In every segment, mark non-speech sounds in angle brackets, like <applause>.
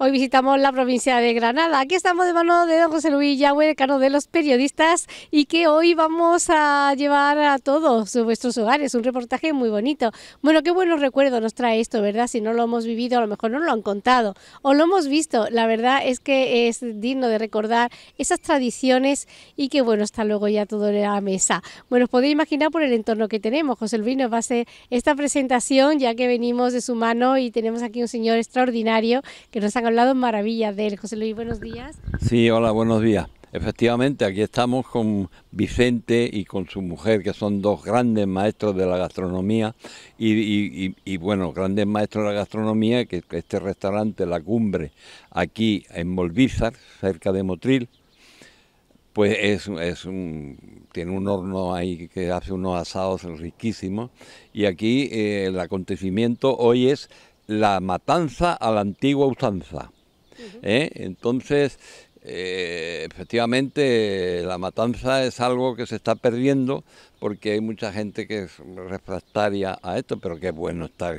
Hoy visitamos la provincia de Granada. Aquí estamos de mano de don José Luis Yagüe, decano de los periodistas, y que hoy vamos a llevar a todos vuestros hogares un reportaje muy bonito. Bueno, qué buenos recuerdos nos trae esto, ¿verdad? Si no lo hemos vivido, a lo mejor no lo han contado o lo hemos visto. La verdad es que es digno de recordar esas tradiciones y que, bueno, está luego ya todo en la mesa. Bueno, os podéis imaginar por el entorno que tenemos. José Luis nos va a hacer esta presentación, ya que venimos de su mano y tenemos aquí un señor extraordinario que nos ha hablado maravilla de él. José Luis, buenos días. Sí, hola, buenos días. Efectivamente, aquí estamos con Vicente y con su mujer, que son dos grandes maestros de la gastronomía y, bueno, grandes maestros de la gastronomía, que, este restaurante, La Cumbre, aquí en Molvízar, cerca de Motril, pues es, un, tiene un horno ahí que hace unos asados riquísimos y aquí eh, el acontecimiento hoy es la matanza a la antigua usanza. ¿eh? Entonces, eh, efectivamente, la matanza es algo que se está perdiendo porque hay mucha gente que es refractaria a esto, pero qué bueno está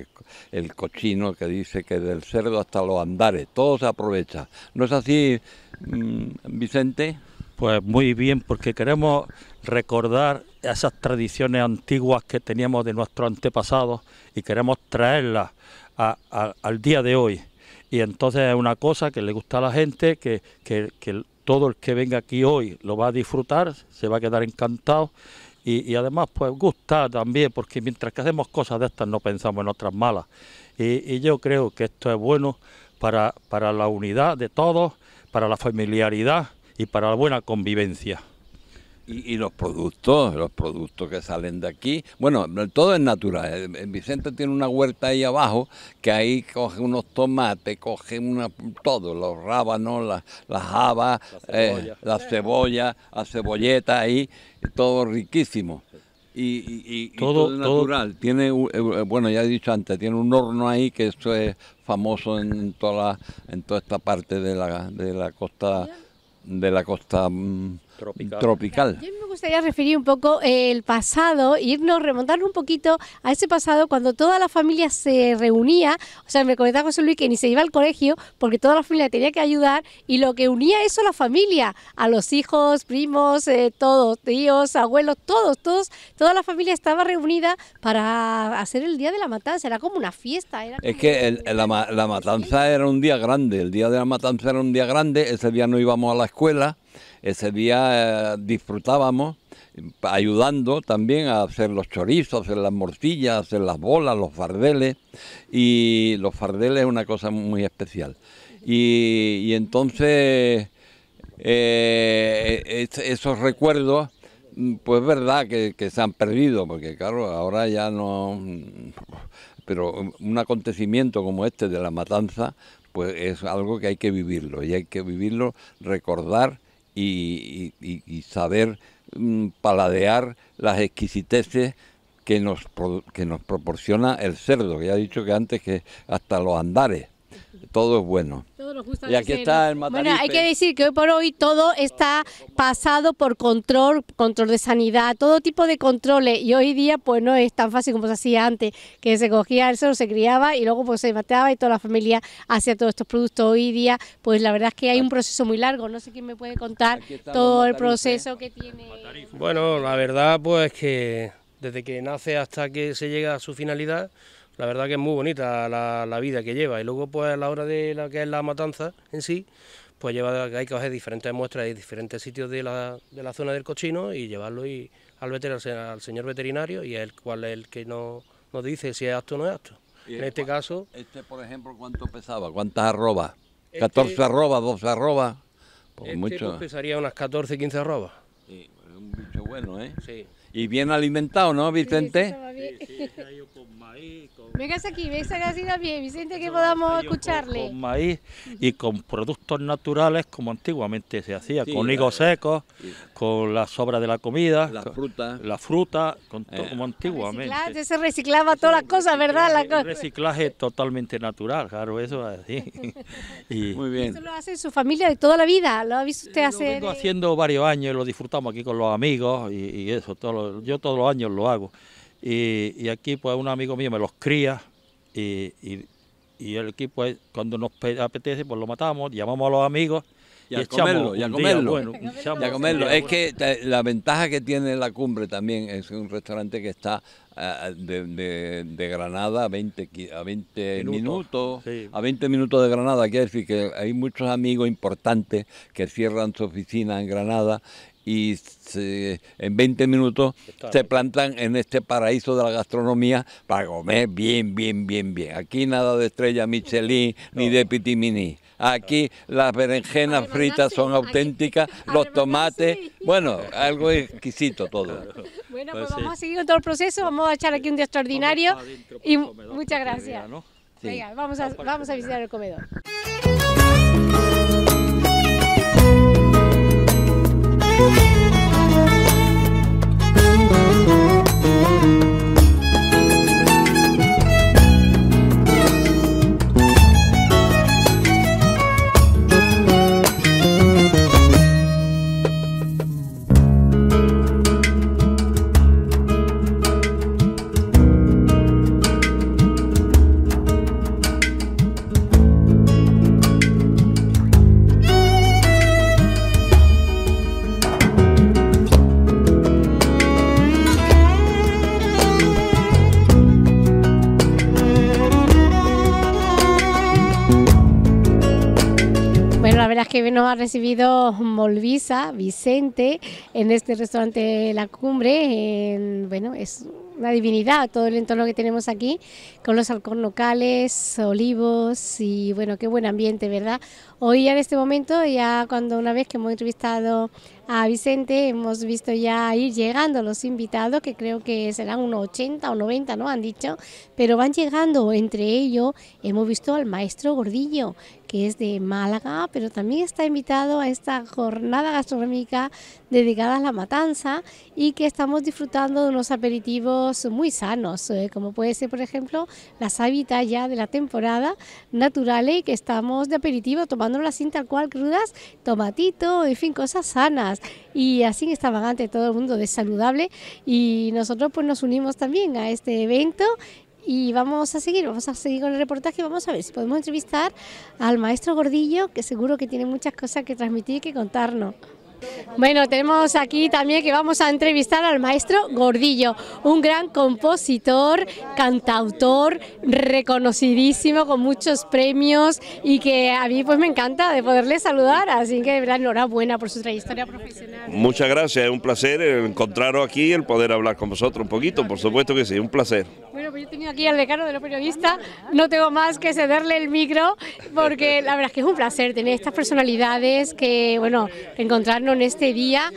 el, cochino que dice que del cerdo hasta los andares, todo se aprovecha. ¿No es así, mm, Vicente? Pues muy bien, porque queremos recordar esas tradiciones antiguas que teníamos de nuestros antepasados y queremos traerlas al día de hoy. Y entonces es una cosa que le gusta a la gente, que, que, que todo el que venga aquí hoy lo va a disfrutar, se va a quedar encantado y, además pues gusta también porque mientras que hacemos cosas de estas no pensamos en otras malas y, y yo creo que esto es bueno para, para la unidad de todos, para la familiaridad y para la buena convivencia. Y, los productos, los productos que salen de aquí, bueno, todo es natural. Eh, eh, Vicente tiene una huerta ahí abajo que ahí coge unos tomates, coge una, todo, los rábanos, las, las habas, las eh, cebollas, la cebolleta ahí, todo riquísimo. Y, todo, natural. Tiene, bueno, ya he dicho antes, tiene un horno ahí que eso es famoso en, toda en toda esta parte de la, de la costa de la costa mm, tropical. tropical. Yo me gustaría referir un poco el pasado, irnos, remontar un poquito a ese pasado cuando toda la familia se reunía, o sea, me comentaba José Luis que ni se iba al colegio porque toda la familia tenía que ayudar y lo que unía eso a la familia, a los hijos, primos, eh, todos, tíos, abuelos, todos, todos, toda la familia estaba reunida para hacer el Día de la Matanza, era como una fiesta. es que la, la matanza era un día grande, el Día de la Matanza era un día grande, ese día no íbamos a la escuela ese día eh, disfrutábamos ayudando también a hacer los chorizos, hacer las morcillas, hacer las bolas, los fardeles. Y los fardeles es una cosa muy especial. Y, entonces eh, esos recuerdos, mm, pues verdad que se han perdido, porque claro, ahora ya no... Pero un acontecimiento como este de la matanza, pues es algo que hay que vivirlo y hay que vivirlo, recordar y, saber mm, paladear las exquisiteces que nos, que nos proporciona el cerdo, que ya he dicho que antes que hasta los andares, todo es bueno. Y aquí está el Matarife. Bueno, hay que decir que hoy por hoy todo está pasado por control, control de sanidad, todo tipo de controles. Y hoy día pues no es tan fácil como se hacía antes, que se cogía el cerdo, se criaba y luego pues se mataba y toda la familia hacía todos estos productos. Hoy día pues la verdad es que hay un proceso muy largo. No sé quién me puede contar todo el ¿eh? proceso que tiene. Bueno, la verdad pues que desde que nace hasta que se llega a su finalidad la verdad que es muy bonita la, vida que lleva. Y luego, pues a la hora de la que es la matanza en sí, pues lleva, hay que coger diferentes muestras de diferentes sitios de la, de la zona del cochino y llevarlo y, al, veterinario, al señor veterinario y el cual es el que nos, dice si es acto o no es apto. En este caso... Este, por ejemplo, ¿cuánto pesaba? ¿Cuántas arrobas? Este ¿14 arrobas? ¿12 arrobas? Pues este mucho. Pues, pesaría unas 14, 15 arrobas. Sí, es un bicho bueno, ¿eh? Sí. Y bien alimentado, ¿no, Vicente? Sí, sí, sí, con maíz, venga aquí, véngase así también, Vicente, que podamos escucharle. Con, maíz y con productos naturales como antiguamente se hacía, con higos secos, con las sobra de la comida, la fruta, la fruta con eh. como antiguamente. se reciclaba todas las cosas, ¿verdad? La reciclaje totalmente natural, claro, eso es así. <laughs> y Muy Eso lo hace su familia de toda la vida, lo ha visto usted eh, hace. Lo vengo haciendo varios años, lo disfrutamos aquí con los amigos y, eso, todo, yo todos los años lo hago. Y, aquí pues un amigo mío me los cría y, y, el equipo pues, cuando nos apetece pues lo matamos, llamamos a los amigos y, a comerlo, y a y comerlo. Es que eh, la ventaja que tiene la cumbre también es un restaurante que está eh, de, Granada a 20, a 20 minutos, a 20 minutos de Granada. Quiere decir que hay muchos amigos importantes que cierran su oficina en Granada y en 20 minutos se plantan en este paraíso de la gastronomía para comer bien, bien, bien, bien. Aquí nada de estrella Michelin ni de pitimini. Aquí las berenjenas fritas son auténticas, los tomates, bueno, algo exquisito todo. Bueno, pues, pues vamos a seguir con todo el proceso, vamos a echar aquí un día extraordinario y muchas gracias. vamos vamos a visitar el comedor. nos ha recibido Molvisa, Vicente, en este restaurante La Cumbre. bueno, es una divinidad todo el entorno que tenemos aquí, con los locales olivos y bueno, qué buen ambiente, ¿verdad? Hoy en este momento, ya cuando una vez que hemos entrevistado a Vicente, hemos visto ya ir llegando los invitados, que creo que serán unos 80 o 90, ¿no? Han dicho, pero van llegando. Entre ellos hemos visto al maestro Gordillo, que es de Málaga, pero también está invitado a esta jornada gastronómica dedicada a la matanza y que estamos disfrutando de unos aperitivos muy sanos, eh, como puede ser, por ejemplo, las hábitats ya de la temporada naturales que estamos de aperitivo tomando la cinta tal cual crudas, tomatito, en fin, cosas sanas. Y así extravagante, todo el mundo de saludable. Y nosotros pues nos unimos también a este evento y vamos a seguir, vamos a seguir con el reportaje vamos a ver si podemos entrevistar al maestro Gordillo, que seguro que tiene muchas cosas que transmitir y que contarnos. Bueno, tenemos aquí también que vamos a entrevistar al maestro Gordillo, un gran compositor, cantautor, reconocidísimo con muchos premios y que a mí pues me encanta de poderle saludar, así que de verdad enhorabuena por su trayectoria profesional. Muchas gracias, es un placer encontraros aquí el poder hablar con vosotros un poquito, por supuesto que sí, un placer. Bueno, pues yo he tenido aquí al decano de los periodistas, no tengo más que cederle el micro porque la verdad es que es un placer tener estas personalidades que, bueno, encontrarnos en este día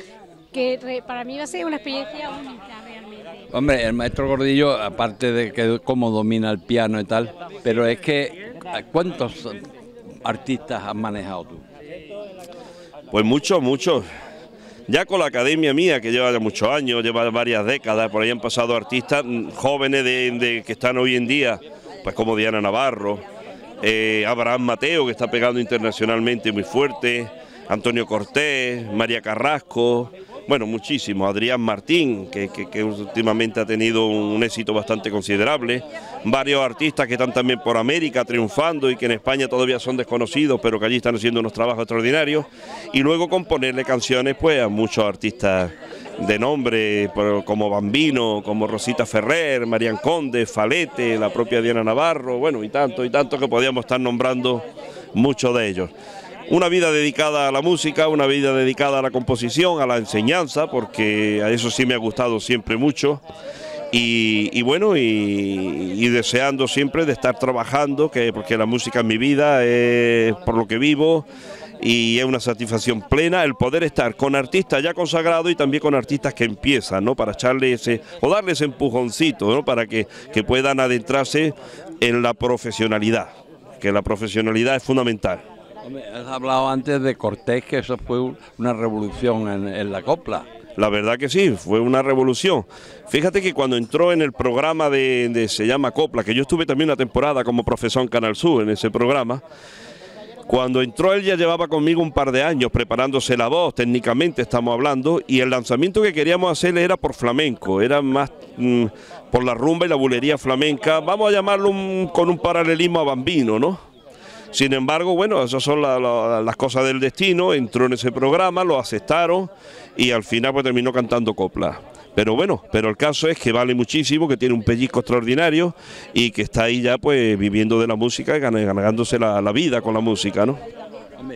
que para mí va a ser una experiencia única realmente. Hombre, el maestro Gordillo, aparte de que cómo domina el piano y tal, pero es que ¿cuántos artistas has manejado tú? Pues muchos, muchos. Ya con la academia mía, que lleva ya muchos años, lleva varias décadas, por ahí han pasado artistas jóvenes de, que están hoy en día, pues como Diana Navarro, eh, Abraham Mateo, que está pegando internacionalmente muy fuerte, Antonio Cortés, María Carrasco, bueno, muchísimo, Adrián Martín, que, últimamente ha tenido un éxito bastante considerable, varios artistas que están también por América triunfando y que en España todavía son desconocidos, pero que allí están haciendo unos trabajos extraordinarios, y luego componerle canciones pues a muchos artistas de nombre, como Bambino, como Rosita Ferrer, Marian Conde, Falete, la propia Diana Navarro, bueno, y tanto, y tanto que podíamos estar nombrando muchos de ellos. Una vida dedicada a la música, una vida dedicada a la composición, a la enseñanza, porque a eso sí me ha gustado siempre mucho. Y, bueno, y, deseando siempre de estar trabajando, que, porque la música es mi vida, es por lo que vivo y es una satisfacción plena el poder estar con artistas ya consagrados y también con artistas que empiezan, ¿no? Para echarles ese, o darles ese empujoncito, ¿no? Para que puedan adentrarse en la profesionalidad, que la profesionalidad es fundamental has hablado antes de Cortés, que eso fue una revolución en, la copla. La verdad que sí, fue una revolución. Fíjate que cuando entró en el programa de, se llama Copla, que yo estuve también una temporada como profesor en Canal Sur en ese programa, cuando entró él ya llevaba conmigo un par de años preparándose la voz, técnicamente estamos hablando, y el lanzamiento que queríamos hacer era por flamenco, era más mm, por la rumba y la bulería flamenca, vamos a llamarlo con un paralelismo a bambino, ¿no? Sin embargo, bueno, esas son las cosas del destino, entró en ese programa, lo aceptaron y al final pues terminó cantando copla. Pero bueno, pero el caso es que vale muchísimo, que tiene un pellizco extraordinario y que está ahí ya pues viviendo de la música y ganándose la, la vida con la música, ¿no?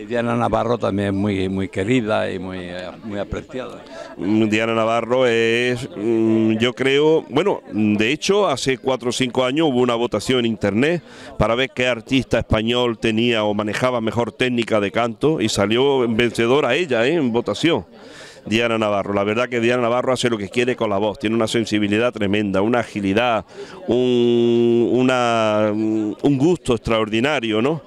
Diana Navarro también es muy, muy querida y muy, eh, muy apreciada. Mm, Diana Navarro es, mm, yo creo, bueno, de hecho hace cuatro o cinco años hubo una votación en internet para ver qué artista español tenía o manejaba mejor técnica de canto y salió vencedora ella ¿eh? en votación. Diana Navarro. La verdad que Diana Navarro hace lo que quiere con la voz, tiene una sensibilidad tremenda, una agilidad, un, una, un gusto extraordinario, ¿no?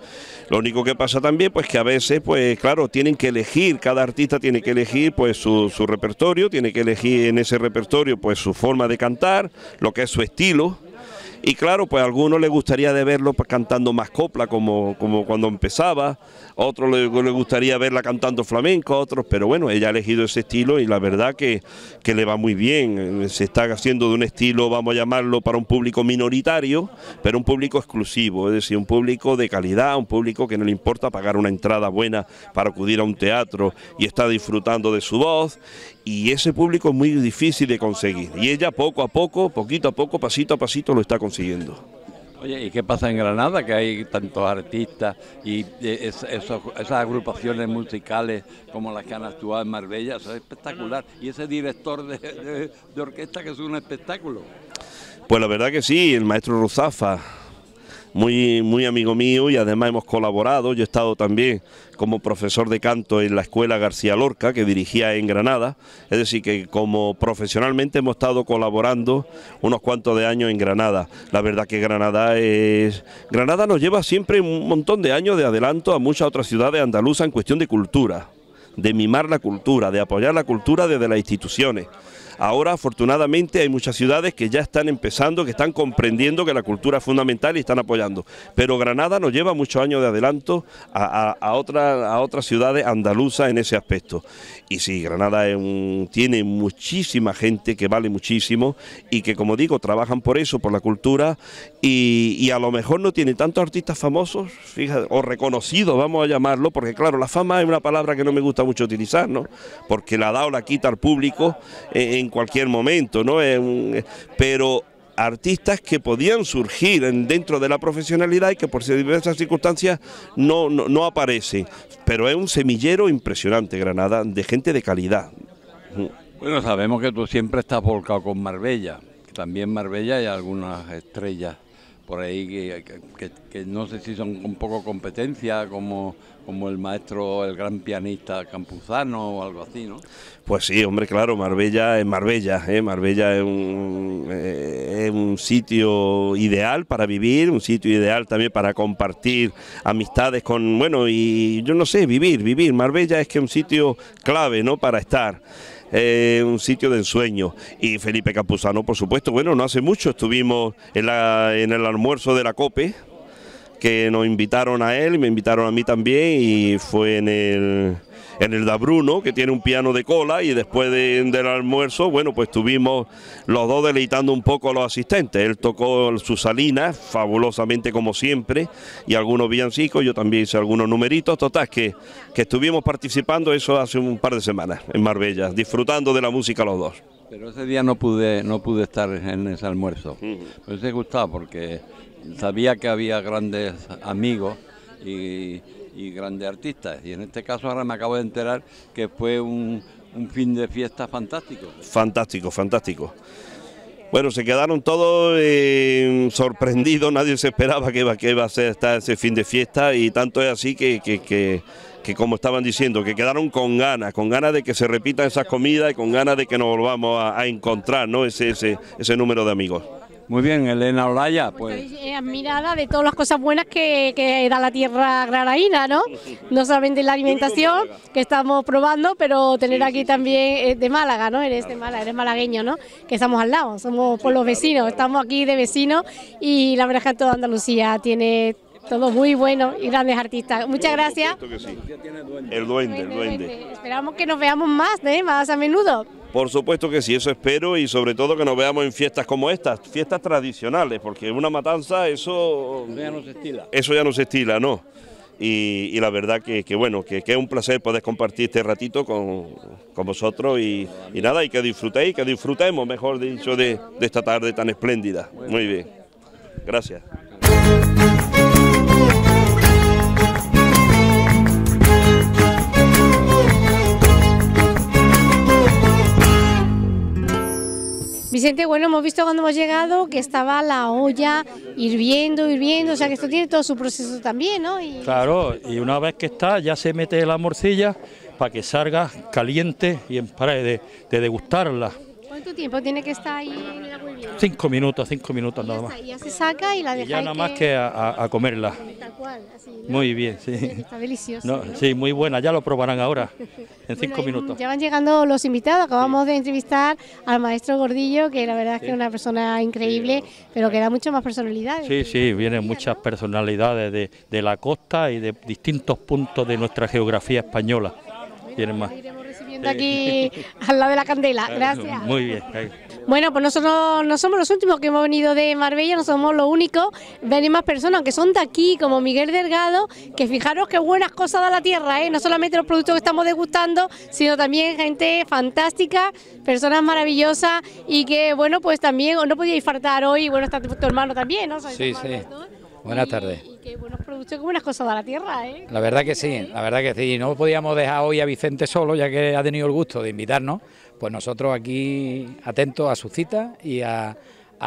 Lo único que pasa también, pues que a veces, pues claro, tienen que elegir, cada artista tiene que elegir pues su, repertorio, tiene que elegir en ese repertorio pues su forma de cantar, lo que es su estilo. Y claro, pues a algunos les gustaría de verlo pues, cantando más copla, como, como cuando empezaba, otros le, gustaría verla cantando flamenco, otros, pero bueno, ella ha elegido ese estilo y la verdad que, que le va muy bien. Se está haciendo de un estilo, vamos a llamarlo, para un público minoritario, pero un público exclusivo, es decir, un público de calidad, un público que no le importa pagar una entrada buena para acudir a un teatro y está disfrutando de su voz y ese público es muy difícil de conseguir y ella poco a poco, poquito a poco, pasito a pasito lo está consiguiendo. Oye, ¿y qué pasa en Granada? Que hay tantos artistas y esas agrupaciones musicales como las que han actuado en Marbella, es espectacular. Y ese director de, orquesta que es un espectáculo. Pues la verdad que sí, el maestro Ruzafa, muy, muy amigo mío y además hemos colaborado. Yo he estado también como profesor de canto en la Escuela García Lorca, que dirigía en Granada. Es decir, que como profesionalmente hemos estado colaborando unos cuantos de años en Granada. La verdad que Granada es... Granada nos lleva siempre un montón de años de adelanto a muchas otras ciudades andaluzas en cuestión de cultura, de mimar la cultura, de apoyar la cultura desde las instituciones. Ahora, afortunadamente, hay muchas ciudades que ya están empezando, que están comprendiendo que la cultura es fundamental y están apoyando. Pero Granada nos lleva muchos años de adelanto a, otras ciudades andaluzas en ese aspecto. Y sí, Granada tiene muchísima gente que vale muchísimo y que, como digo, trabajan por eso, por la cultura, y, a lo mejor no tiene tantos artistas famosos, o reconocidos, vamos a llamarlo, porque claro, la fama es una palabra que no me gusta mucho utilizar, ¿no? Porque la da o la quita al público en cualquier momento, ¿no? Eh, pero artistas que podían surgir en dentro de la profesionalidad y que por diversas circunstancias no, no, no aparecen. Pero es un semillero impresionante, Granada, de gente de calidad. Bueno, sabemos que tú siempre estás volcado con Marbella. También Marbella y algunas estrellas por ahí que, no sé si son un poco competencia, como, como el maestro, el gran pianista Campuzano o algo así, ¿no? Pues sí, hombre, claro, Marbella es Marbella, ¿eh? Marbella es un, eh, es un sitio ideal para vivir, un sitio ideal también para compartir amistades con, bueno, y yo no sé, vivir, vivir. Marbella es que es un sitio clave, ¿no?, para estar. Eh, un sitio de ensueño. Y Felipe Capuzano por supuesto, bueno, no hace mucho estuvimos en, en el almuerzo de la COPE, que nos invitaron a él, me invitaron a mí también y fue en el en el Bruno, que tiene un piano de cola, y después del almuerzo, bueno, pues tuvimos los dos deleitando un poco a los asistentes. Él tocó sus salinas, fabulosamente como siempre, y algunos villancicos, yo también hice algunos numeritos, total, que, que estuvimos participando eso hace un par de semanas en Marbella, disfrutando de la música los dos. Pero ese día no pude, no pude estar en ese almuerzo. Me mm. pues porque sabía que había grandes amigos y y grandes artistas. Y en este caso ahora me acabo de enterar que fue un, un fin de fiesta fantástico. Fantástico, fantástico. Bueno, se quedaron todos eh, sorprendidos, nadie se esperaba que iba, que iba a ser ese fin de fiesta y tanto es así que, que, como estaban diciendo, que quedaron con ganas, con ganas de que se repitan esas comidas y con ganas de que nos volvamos a, a encontrar, ¿no? ese, ese número de amigos. Muy bien, Elena Olaya, pues. pues. Eh, admirada de todas las cosas buenas que, que da la tierra granaína, ¿no? No solamente la alimentación que estamos probando, pero tener aquí también eh, de Málaga, ¿no? Eres de Málaga, eres malagueño, ¿no? Que estamos al lado, somos por los vecinos, estamos aquí de vecinos y la verdad es que toda Andalucía tiene ...todos muy buenos y grandes artistas. Muchas gracias. El duende, el duende. Esperamos que nos veamos más, ¿eh? más a menudo. Por supuesto que sí, eso espero y sobre todo que nos veamos en fiestas como estas, fiestas tradicionales, porque una matanza eso... Eso ya no se estila. Eso ya no se estila, ¿no? Y, la verdad que, bueno, que, es un placer poder compartir este ratito con, vosotros y, nada, y que disfrutéis, que disfrutemos, mejor dicho, de esta tarde tan espléndida. Muy bien, gracias. Vicente, bueno, hemos visto cuando hemos llegado que estaba la olla hirviendo, hirviendo, o sea que esto tiene todo su proceso también, ¿no? Claro, y una vez que está ya se mete la morcilla para que salga caliente y en para de, de degustarla tiempo tiene que estar ahí Cinco minutos, cinco minutos nada más. ya se saca y la deja. ya nada más que, a, comerla. Muy bien, sí. Está delicioso. No, Sí, muy buena, ya lo probarán ahora, en <laughs> cinco minutos. Ya van llegando los invitados, acabamos de entrevistar al maestro Gordillo, que la verdad es que es una persona increíble, pero que da mucho más personalidades. Sí, sí, vienen muchas personalidades de, de la costa y de distintos puntos de nuestra geografía española. Tienen más aquí <laughs> al lado de la candela. Gracias. Muy bien. Bueno, pues nosotros no somos los últimos que hemos venido de Marbella, no somos los únicos. venimos personas que son de aquí, como Miguel Delgado, que fijaros qué buenas cosas da la tierra, ¿eh? no solamente los productos que estamos degustando, sino también gente fantástica, personas maravillosas y que, bueno, pues también no podíais faltar hoy. Bueno, está tu hermano también, sí, sí. Buenas tardes. Y qué buenos productos, qué buenas cosas de la tierra, ¿eh? La verdad que sí, la verdad que sí. No podíamos dejar hoy a Vicente solo, ya que ha tenido el gusto de invitarnos. Pues nosotros aquí atentos a su cita y a,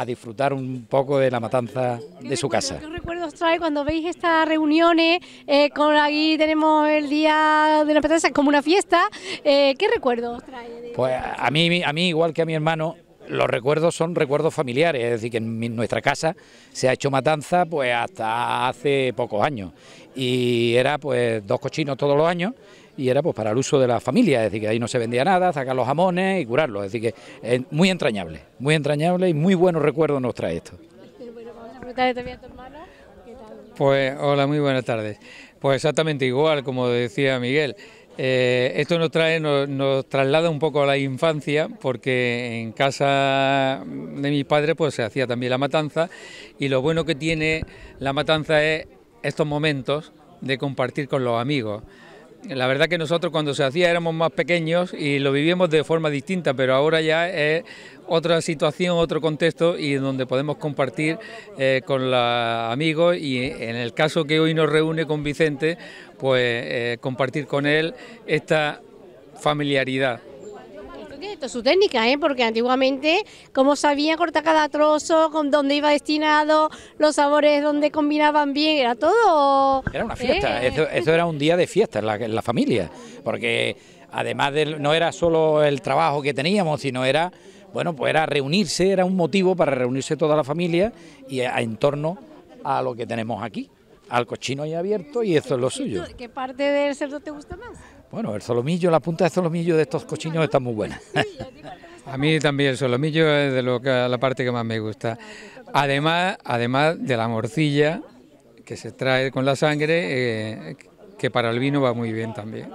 disfrutar un poco de la matanza de su casa. ¿Qué recuerdos trae cuando veis estas reuniones? Eh, con aquí tenemos el día de la matanza como una fiesta. Eh, ¿Qué recuerdos trae? Pues a mí, a mí, igual que a mi hermano, los recuerdos son recuerdos familiares, es decir, que en nuestra casa se ha hecho matanza pues hasta hace pocos años y era pues dos cochinos todos los años y era pues para el uso de la familia, es decir, que ahí no se vendía nada, sacar los jamones y curarlos, es decir, que es muy entrañable, muy entrañable y muy buenos recuerdos nos trae esto. <laughs> Pues hola, muy buenas tardes. Pues exactamente igual, como decía Miguel, eh, esto nos nos, traslada un poco a la infancia, porque en casa de mis padres pues se hacía también la matanza y lo bueno que tiene la matanza es estos momentos de compartir con los amigos. La verdad que nosotros cuando se hacía éramos más pequeños y lo vivíamos de forma distinta, pero ahora ya es otra situación, otro contexto y donde podemos compartir eh, con los amigos y en el caso que hoy nos reúne con Vicente, pues eh, compartir con él esta familiaridad. Esto es su técnica, ¿eh? porque antiguamente, como sabía cortar cada trozo, con dónde iba destinado, los sabores, dónde combinaban bien, era todo. Era una ¿eh? fiesta, eso, era un día de fiesta en la, familia, porque además de, no era solo el trabajo que teníamos, sino era, bueno, pues era reunirse, era un motivo para reunirse toda la familia y en torno a lo que tenemos aquí, al cochino ya abierto, y eso es lo suyo. ¿Qué parte del cerdo te gusta más? Bueno, el solomillo, la punta de solomillo de estos cochinos está muy buena. a mí también el solomillo es de lo que, la parte que más me gusta. Además, además de la morcilla que se trae con la sangre, eh, que para el vino va muy bien también.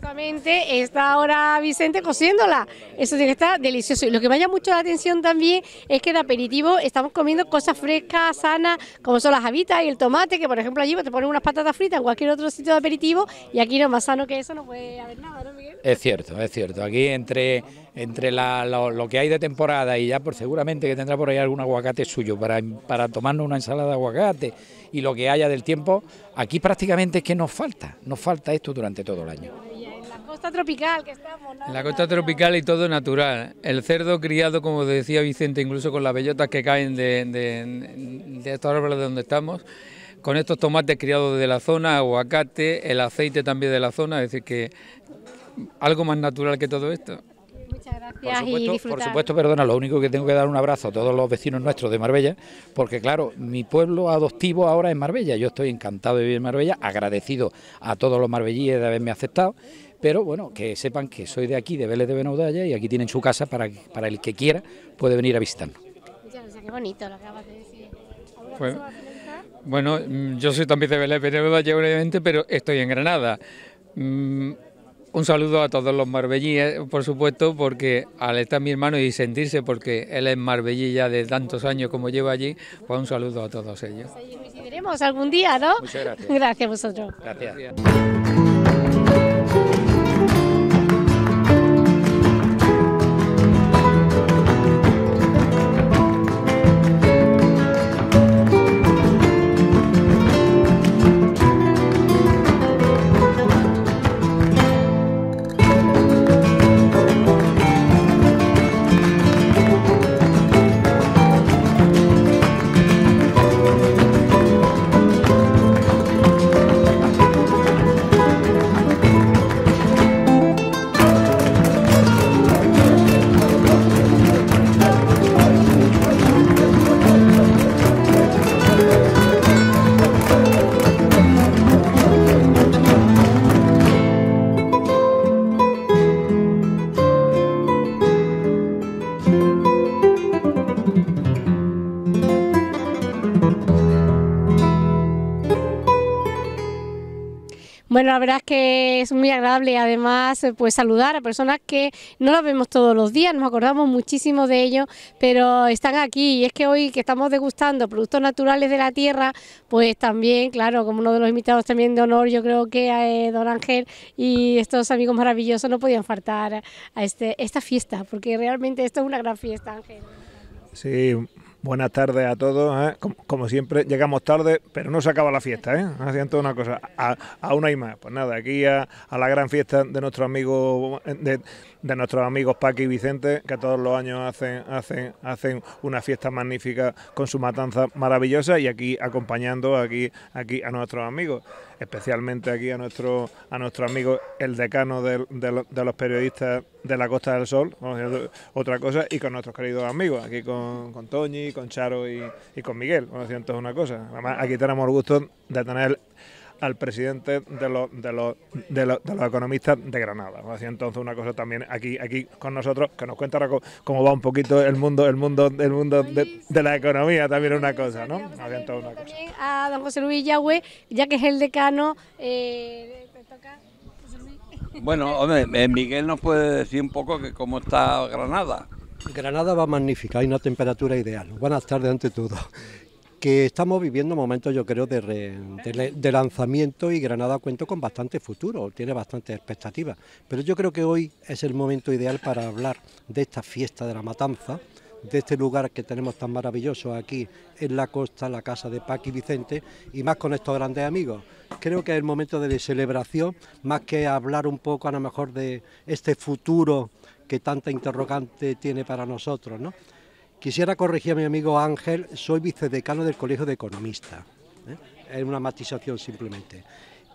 Justamente está ahora Vicente cociéndola. Eso tiene que estar delicioso. Y lo que me llama mucho la atención también es que de aperitivo estamos comiendo cosas frescas, sanas, como son las habitas y el tomate, que por ejemplo allí te ponen unas patatas fritas en cualquier otro sitio de aperitivo y aquí no más sano que eso no puede haber nada, ¿no, Es cierto, es cierto. Aquí entre, entre lo, que hay de temporada y ya por pues, seguramente que tendrá por ahí algún aguacate suyo para, para tomarnos una ensalada de aguacate y lo que haya del tiempo, aquí prácticamente es que nos falta, nos falta esto durante todo el año costa tropical que estamos. la costa tropical y todo natural. El cerdo criado, como decía Vicente, incluso con las bellotas que caen de, de, de estos árboles de donde estamos, con estos tomates criados de la zona, aguacate, el aceite también de la zona, es decir, que algo más natural que todo esto. Muchas gracias por supuesto, Por supuesto, perdona, lo único que tengo que dar un abrazo a todos los vecinos nuestros de Marbella, porque claro, mi pueblo adoptivo ahora es Marbella, yo estoy encantado de vivir en Marbella, agradecido a todos los marbellíes de haberme aceptado pero bueno, que sepan que soy de aquí, de Vélez de Benaudalla, y aquí tienen su casa para, para el que quiera puede venir a visitarnos. qué bonito lo acabas de decir. Pues, bueno, mm, yo soy también de Vélez de Benaudalla, obviamente, pero estoy en Granada. Mm, un saludo a todos los marbellíes, por supuesto, porque al estar mi hermano y sentirse, porque él es marbellí ya de tantos años como lleva allí, pues un saludo a todos ellos. Nos algún día, ¿no? gracias. <laughs> Gracias a vosotros. gracias. Bueno, la verdad es que es muy agradable además eh, pues saludar a personas que no las vemos todos los días, nos acordamos muchísimo de ellos, pero están aquí y es que hoy que estamos degustando productos naturales de la tierra, pues también, claro, como uno de los invitados también de honor, yo creo que a eh, don Ángel y estos amigos maravillosos no podían faltar a este, esta fiesta, porque realmente esto es una gran fiesta, Ángel. Sí, Buenas tardes a todos. ¿eh? Como, siempre, llegamos tarde, pero no se acaba la fiesta. ¿eh? Haciendo una cosa. A, aún hay más. Pues nada, aquí a, la gran fiesta de nuestros amigos, de, nuestros amigos Paqui y Vicente, que todos los años hacen, hacen, hacen una fiesta magnífica con su matanza maravillosa y aquí acompañando aquí, aquí a nuestros amigos especialmente aquí a nuestro, a nuestro amigo, el decano de, los periodistas de la Costa del Sol, otra cosa, y con nuestros queridos amigos, aquí con, con Toñi, con Charo y, y con Miguel, bueno, siento una cosa. Además, aquí tenemos el gusto de tener al presidente de los, de los, de los, economistas de Granada. ...hacía entonces una cosa también aquí, aquí con nosotros, que nos cuenta cómo va un poquito el mundo, el mundo, el mundo de, la economía también una cosa, ¿no? entonces una cosa. A don José Luis Yahue, ya que es el decano, eh, te toca. Bueno, hombre, eh, Miguel nos puede decir un poco que cómo está Granada. Granada va magnífica, hay una temperatura ideal. Buenas tardes ante todo que estamos viviendo momentos, yo creo, de, lanzamiento y Granada cuenta con bastante futuro, tiene bastantes expectativas. Pero yo creo que hoy es el momento ideal para hablar de esta fiesta de la matanza, de este lugar que tenemos tan maravilloso aquí en la costa, la casa de Paqui Vicente, y más con estos grandes amigos. Creo que es el momento de celebración, más que hablar un poco a lo mejor de este futuro que tanta interrogante tiene para nosotros, ¿no? Quisiera corregir a mi amigo Ángel, soy vicedecano del Colegio de Economistas. ¿eh? Es una matización simplemente.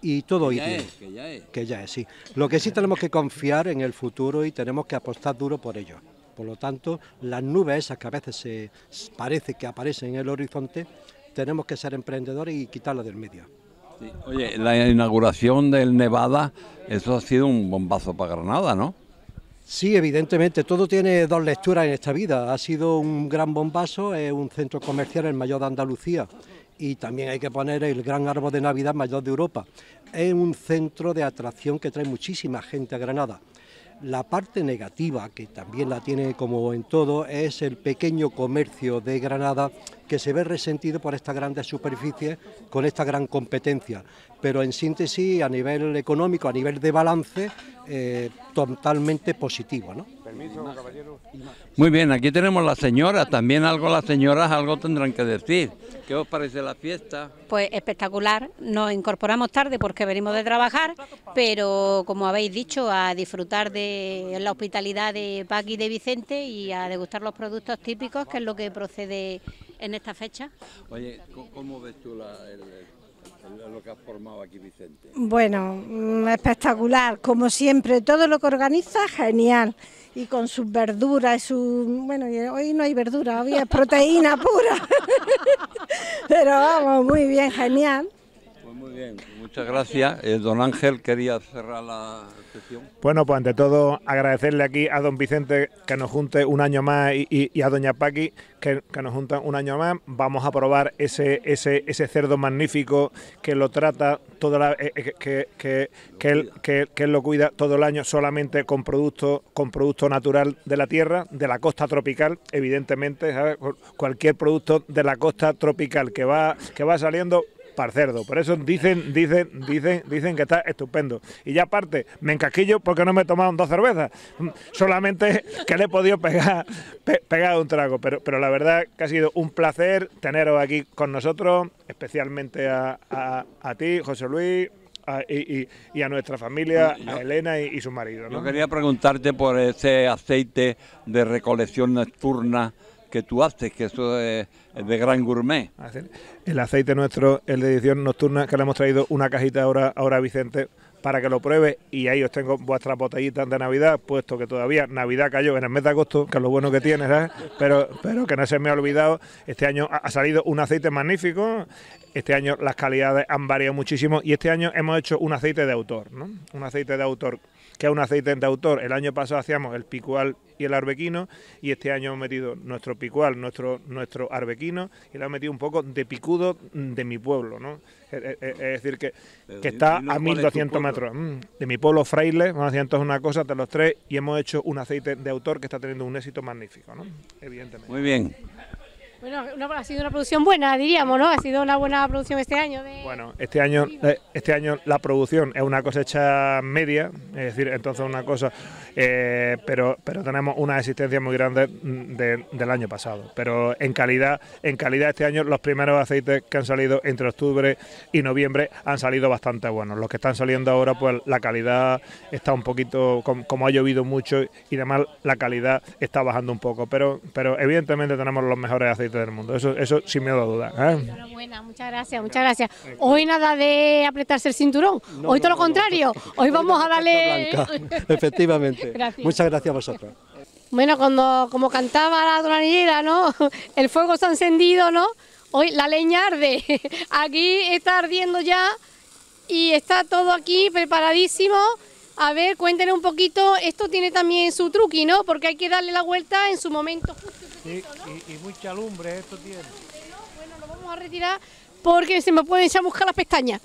Y todo que ya Es, que, ya es. sí. Lo que sí tenemos que confiar en el futuro y tenemos que apostar duro por ello. Por lo tanto, las nubes esas que a veces se parece que aparecen en el horizonte, tenemos que ser emprendedores y quitarlas del medio. Oye, la inauguración del Nevada, eso ha sido un bombazo para Granada, ¿no? Sí, evidentemente, todo tiene dos lecturas en esta vida. Ha sido un gran bombazo, es un centro comercial el mayor de Andalucía y también hay que poner el gran árbol de Navidad mayor de Europa. Es un centro de atracción que trae muchísima gente a Granada. La parte negativa, que también la tiene como en todo, es el pequeño comercio de Granada que se ve resentido por estas grandes superficie, con esta gran competencia. Pero en síntesis, a nivel económico, a nivel de balance, eh, totalmente positivo. ¿no? Muy bien, aquí tenemos las señoras, también algo las señoras algo tendrán que decir. ¿Qué os parece la fiesta? Pues espectacular, nos incorporamos tarde porque venimos de trabajar, pero como habéis dicho, a disfrutar de la hospitalidad de Paqui y de Vicente y a degustar los productos típicos, que es lo que procede en esta fecha. Oye, ¿cómo ves tú la, lo que has formado aquí, Vicente. Bueno, mm, espectacular, como siempre, todo lo que organiza, genial y con sus verduras, su bueno, hoy no hay verdura, hoy es proteína pura. <laughs> Pero vamos, muy bien, genial muchas gracias. Eh, don Ángel, quería cerrar la sesión. Bueno, pues ante todo agradecerle aquí a don Vicente que nos junte un año más y, a doña Paqui que, nos juntan un año más. Vamos a probar ese, ese, cerdo magnífico que lo trata toda la, eh, eh, que, que, que, él, que, él lo cuida todo el año solamente con producto, con producto natural de la tierra, de la costa tropical, evidentemente, cualquier producto de la costa tropical que va, que va saliendo Parcerdo. Por eso dicen, dicen, dicen, dicen que está estupendo. Y ya aparte, me encasquillo porque no me he tomado dos cervezas. Mm, solamente que le he podido pegar, un trago. Pero, pero la verdad que ha sido un placer teneros aquí con nosotros, especialmente a, ti, José Luis. y, a nuestra familia, a Elena y, su marido. ¿no? Yo quería preguntarte por ese aceite de recolección nocturna que tú haces, que esto es, de gran gourmet. Ah, el aceite nuestro, el de edición nocturna, que le hemos traído una cajita ahora, ahora a Vicente para que lo pruebe y ahí os tengo vuestras botellitas de Navidad, puesto que todavía Navidad cayó en el mes de agosto, que es lo bueno que tiene, ¿sabes? Pero, pero que no se me ha olvidado, este año ha salido un aceite magnífico, este año las calidades han variado muchísimo y este año hemos hecho un aceite de autor, ¿no? Un aceite de autor que es un aceite de autor. El año pasado hacíamos el picual y el arbequino y este año hemos metido nuestro picual, nuestro, nuestro arbequino y le hemos metido un poco de picudo de mi pueblo, ¿no? Es, decir, que, está a 1200 metros. Mm, de mi pueblo, Fraile, vamos a una cosa, de los tres, y hemos hecho un aceite de autor que está teniendo un éxito magnífico, ¿no? Evidentemente. Muy bien. Bueno, ha sido una producción buena, diríamos, ¿no? Ha sido una buena producción este año. Bueno, este año, eh, este año la producción es una cosecha media, es decir, entonces una cosa, eh, pero, pero tenemos una existencia muy grande del año pasado. Pero en calidad, en calidad este año los primeros aceites que han salido entre octubre y noviembre han salido bastante buenos. Los que están saliendo ahora, pues la calidad está un poquito, como, como ha llovido mucho y demás, la calidad está bajando un poco. Pero, pero evidentemente tenemos los mejores aceites del mundo. Eso, eso sin miedo a duda. ¿eh? Enhorabuena, muchas gracias, muchas gracias. Hoy nada de apretarse el cinturón, hoy todo lo contrario. hoy vamos a darle. Efectivamente. <laughs> Muchas gracias a vosotros. Bueno, cuando como cantaba la doranillera, ¿no? <laughs> El fuego se ha encendido, ¿no? Hoy la leña arde. <laughs> Aquí está ardiendo ya y está todo aquí preparadísimo. A ver, cuéntenos un poquito, esto tiene también su truqui, ¿no? Porque hay que darle la vuelta en su momento justo y, y, mucha lumbre esto tiene. Bueno, lo vamos a retirar porque se me pueden ya buscar las pestañas.